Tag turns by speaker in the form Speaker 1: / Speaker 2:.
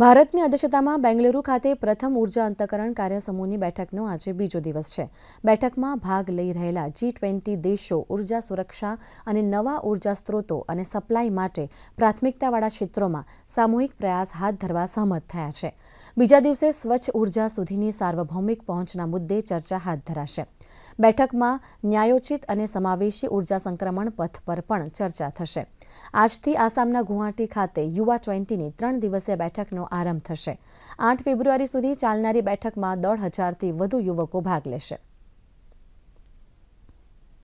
Speaker 1: ભારતની અધ્યક્ષતામાં બેંગલુરુ ખાતે પ્રથમ ઉર્જા અંતકરણ કાર્યસમૂહની બેઠકનો આજે બીજો દિવસ છે બેઠકમાં ભાગ લઈ રહેલા જી ટ્વેન્ટી દેશો ઉર્જા સુરક્ષા અને નવા ઉર્જા સ્ત્રોતો અને સપ્લાય માટે પ્રાથમિકતાવાળા ક્ષેત્રોમાં સામૂહિક પ્રયાસ હાથ ધરવા સહમત થયા છે બીજા દિવસે સ્વચ્છ ઉર્જા સુધીની સાર્વભૌમિક પહોંચના મુદ્દે ચર્ચા હાથ ધરાશે બેઠકમાં ન્યાયોચિત અને સમાવેશી ઉર્જા સંક્રમણ પથ પર પણ ચર્ચા થશે આજથી આસામના ગુવાહાટી ખાતે યુવા ટ્વેન્ટીની ત્રણ દિવસીય બેઠકનો आराम थशे 8 फरवरी સુધી ચાલનારી બેઠક માં 2000 થી વધુ યુવકો ભાગ લેશે